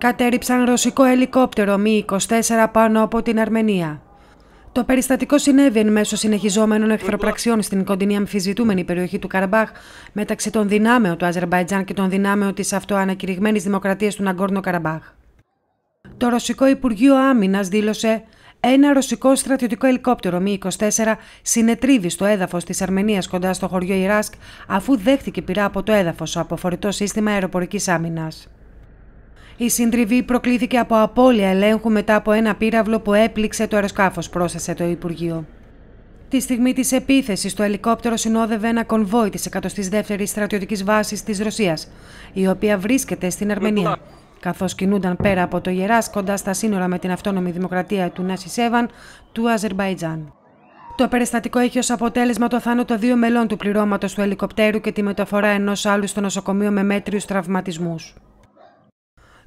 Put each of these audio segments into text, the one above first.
κατέριψαν ρωσικό ελικόπτερο Μη-24 πάνω από την Αρμενία. Το περιστατικό συνέβη εν μέσω συνεχιζόμενων εχθροπραξιών στην κοντινή αμφισβητούμενη περιοχή του Καραμπάχ μεταξύ των δυνάμεων του Αζερμπαϊτζάν και των δυνάμεων της αυτοανακηρυγμένης δημοκρατίας του Ναγκόρνο Καραμπάχ. Το Ρωσικό Υπουργείο Άμυνας δήλωσε ένα ρωσικό στρατιωτικό ελικόπτερο Μη-24 συνετρίβει στο έδαφος της Αρμενίας κοντά στο χωριό Ιράσκ, αφού δέχτηκε πειρά από το έδαφος από φορητό σύστημα αεροπορικής άμυνας. Η συντριβή προκλήθηκε από απώλεια ελέγχου μετά από ένα πύραυλο που έπληξε το αεροσκάφος, πρόσθεσε το Υπουργείο. Τη στιγμή της επίθεσης, το ελικόπτερο συνόδευε ένα κονβόι της 102η στρατιωτικής βάσης της Ρωσίας, η οποία βρίσκεται στην Αρμενία. Καθώς κινούνταν πέρα από το γεράσκοντα κοντά στα σύνορα με την αυτόνομη δημοκρατία του Νασισέβαν του Αζερμπαϊτζάν. Το περιστατικό είχε ως αποτέλεσμα το θάνατο δύο μελών του πληρώματος του ελικοπτέρου και τη μεταφορά ενός άλλου στο νοσοκομείο με μέτριους τραυματισμούς.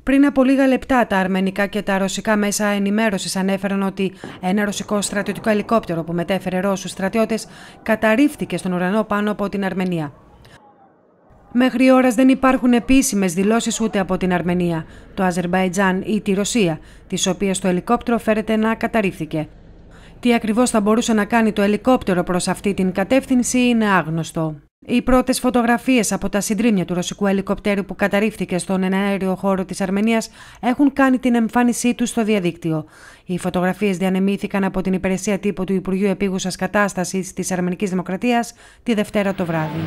Πριν από λίγα λεπτά, τα αρμενικά και τα ρωσικά μέσα ενημέρωσης ανέφεραν ότι ένα ρωσικό στρατιωτικό ελικόπτερο που μετέφερε Ρώσους στρατιώτες καταρρίφθηκε στον ουρανό πάνω από την Αρμενία. Μέχρι ώρας δεν υπάρχουν επίσημες δηλώσεις ούτε από την Αρμενία, το Αζερμπαϊτζάν ή τη Ρωσία, τις οποίες το ελικόπτερο φέρεται να καταρρίφθηκε. Τι ακριβώς θα μπορούσε να κάνει το ελικόπτερο προς αυτή την κατεύθυνση είναι άγνωστο. Οι πρώτες φωτογραφίες από τα συντρίμια του ρωσικού ελικοπτέρου που καταρρίφθηκε στον εναέριο χώρο της Αρμενίας έχουν κάνει την εμφάνισή τους στο διαδίκτυο. Οι φωτογραφίες διανεμήθηκαν από την υπηρεσία τύπου του Υπουργείου Επίγουσας Κατάστασης της Αρμενικής Δημοκρατίας τη Δευτέρα το βράδυ.